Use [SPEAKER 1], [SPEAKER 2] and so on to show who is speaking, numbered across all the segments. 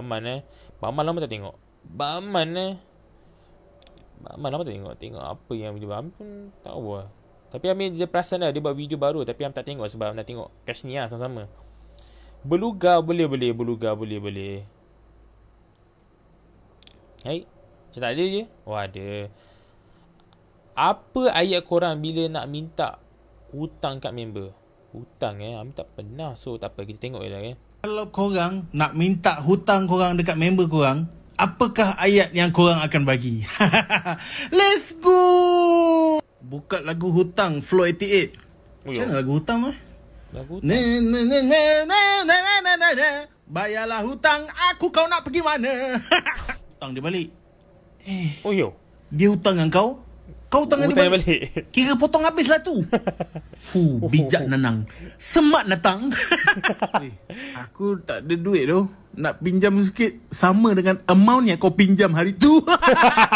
[SPEAKER 1] Baman eh Baman lama tak tengok Baman eh Baman lama tak tengok Tengok apa yang video Baman pun tak tahu lah Tapi Amin dia perasan lah Dia buat video baru Tapi Amin tak tengok Sebab Amin nak tengok Cash ni lah sama-sama Beluga boleh boleh Beluga boleh boleh Hai Macam tak ada je Oh ada Apa ayat korang Bila nak minta Hutang kat member Hutang eh Amin tak pernah So tak apa Kita tengok je lah eh
[SPEAKER 2] kalau korang nak minta hutang korang dekat member korang, apakah ayat yang korang akan bagi? Let's go! Buka lagu hutang Flow 88. Macam ya. mana lagu hutang eh? Lagu hutang. Ne, ne, ne, ne, ne, ne, Bayarlah hutang, aku kau nak pergi mana? hutang dia balik. Eh. Oh yo. Dia hutang dengan kau, kau tangan Utang dia balik. balik. Kira potong habis lah tu. Fuh, oh. bijak nanang. Semat natang. eh, aku tak ada duit tu. Nak pinjam sikit sama dengan amount yang kau pinjam hari tu.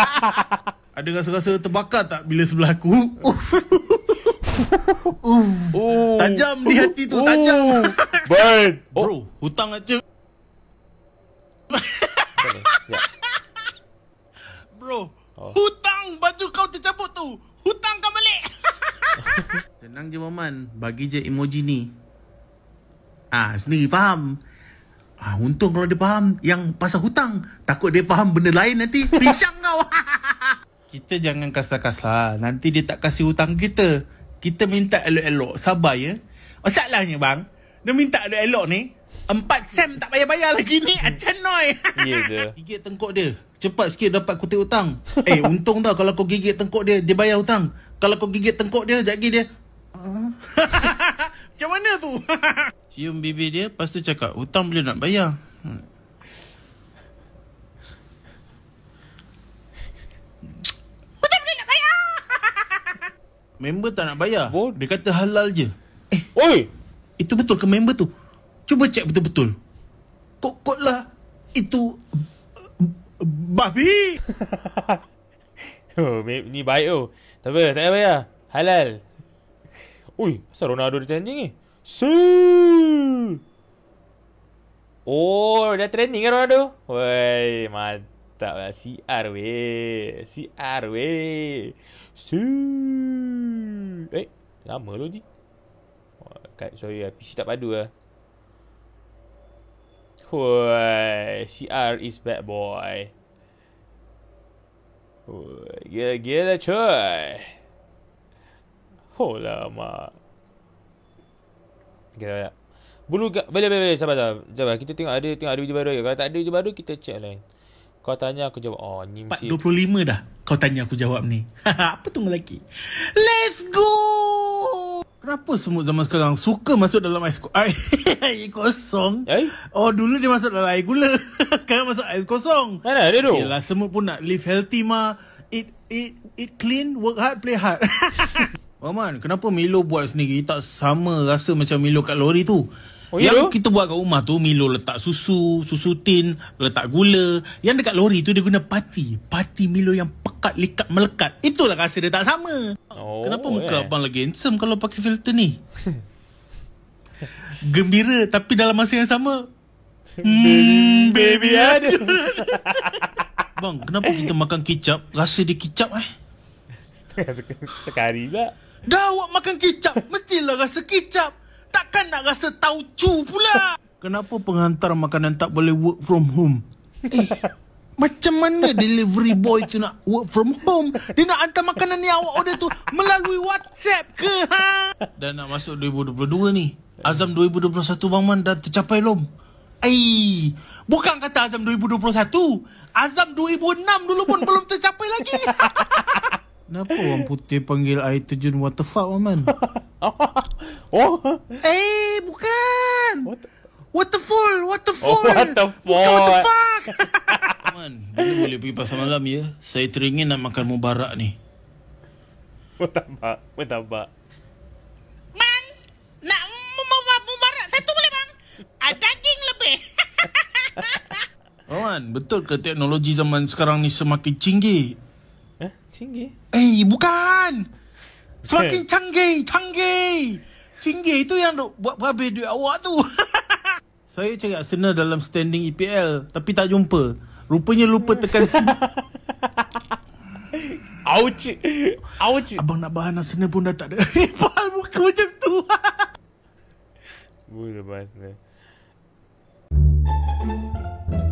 [SPEAKER 2] ada rasa-rasa terbakar tak bila sebelah aku? uh, oh. Tajam di hati tu, oh. Burn. Oh. Bro, hutang aja. Bro, oh. hutang. Tolong baju kau tercabut tu. Hutang kau balik. Tenang je Maman. Bagi je emoji ni. Ah, ha, sendiri faham. Ah, untung kalau dia faham yang pasal hutang. Takut dia faham benda lain nanti. Pisang kau. kita jangan kasar-kasar. Nanti dia tak kasih hutang kita. Kita minta elok-elok. Sabar ya. Masalahnya bang. Dia minta elok-elok ni. Empat sem tak bayar bayar lagi ni. Acanoy. Ya ke? Gigit tengkuk dia cepat sikit dapat kutip hutang. eh, untung tau kalau kau gigit tengkuk dia, dia bayar hutang. Kalau kau gigit tengkuk dia, jagi dia. Ah. Macam mana tu? Cium bibir dia, lepas tu cakap, hutang boleh nak bayar. Hmm. Hutang boleh nak bayar! member tak nak bayar. Bo? Dia kata halal je. Eh, Oi! itu betul ke member tu? Cuba cek betul-betul. Kok-kok lah itu
[SPEAKER 1] babi. oh, ni baik tu. Oh. Tak apa, tak apa ya. Halal. Ui, asal Ronaldo dia trending ni? Su. Oh, dah trending kan Ronaldo? Woi, mantap lah. Si Arwe. Si Arwe. Su. Eh, lama lo ni. Kat, sorry lah. PC tak padu lah. si CR is bad boy. Gila-gila cuy. Oh ma, Kita okay, Bulu ga boleh boleh boleh sabar sabar. kita tengok ada tengok ada video baru Kalau tak ada video baru kita check lain. Kau tanya aku jawab. Oh, empat dua
[SPEAKER 2] puluh lima dah. Kau tanya aku jawab ni. Apa tunggu lagi? Let's go. Kenapa semua zaman sekarang suka masuk dalam ais ko- air, kosong? Eh? Oh, dulu dia masuk dalam air gula. sekarang masuk ais kosong. Mana dia tu? Yelah, semua pun nak live healthy mah, Eat, eat, eat clean, work hard, play hard. Maman, kenapa Milo buat sendiri tak sama rasa macam Milo kat lori tu? Oh, ya? yang yeah, kita buat kat rumah tu Milo letak susu Susu tin Letak gula Yang dekat lori tu Dia guna pati Pati Milo yang pekat Lekat melekat Itulah rasa dia tak sama oh, Kenapa muka yeah. abang lagi handsome Kalau pakai filter ni Gembira Tapi dalam masa yang sama Hmm Baby ada. Bang kenapa kita makan kicap Rasa dia kicap eh Sekali lah Dah awak makan kicap Mestilah rasa kicap takkan nak rasa taucu pula. Kenapa penghantar makanan tak boleh work from home? Eh, macam mana delivery boy tu nak work from home? Dia nak hantar makanan ni awak order tu melalui WhatsApp ke? Ha? Dan nak masuk 2022 ni. Azam 2021 Bang Man dah tercapai lom. Ai, bukan kata Azam 2021. Azam 2006 dulu pun belum tercapai lagi. Kenapa orang putih panggil air terjun what the fuck, Maman? oh. Eh, bukan. What the... Waterfall, what the waterfall. Bukan what the fuck? Maman, oh, boleh, boleh pergi pasal malam ya. Saya teringin nak makan mubarak ni.
[SPEAKER 1] Mutabak, mutabak.
[SPEAKER 2] Mang, nak membawa mubarak satu boleh, Mang? Ada ah, daging lebih.
[SPEAKER 1] Oman betul ke
[SPEAKER 2] teknologi zaman sekarang ni semakin canggih Eh, Eh, bukan. Semakin eh. canggih, canggih. Canggih itu yang buat habis duit awak tu. Saya cakap Arsenal dalam standing EPL tapi tak jumpa. Rupanya lupa tekan si... Ouch. Ouch. Abang nak bahan Arsenal pun dah tak ada. Ipal muka macam tu.
[SPEAKER 1] Bukan bahan Arsenal. Eh.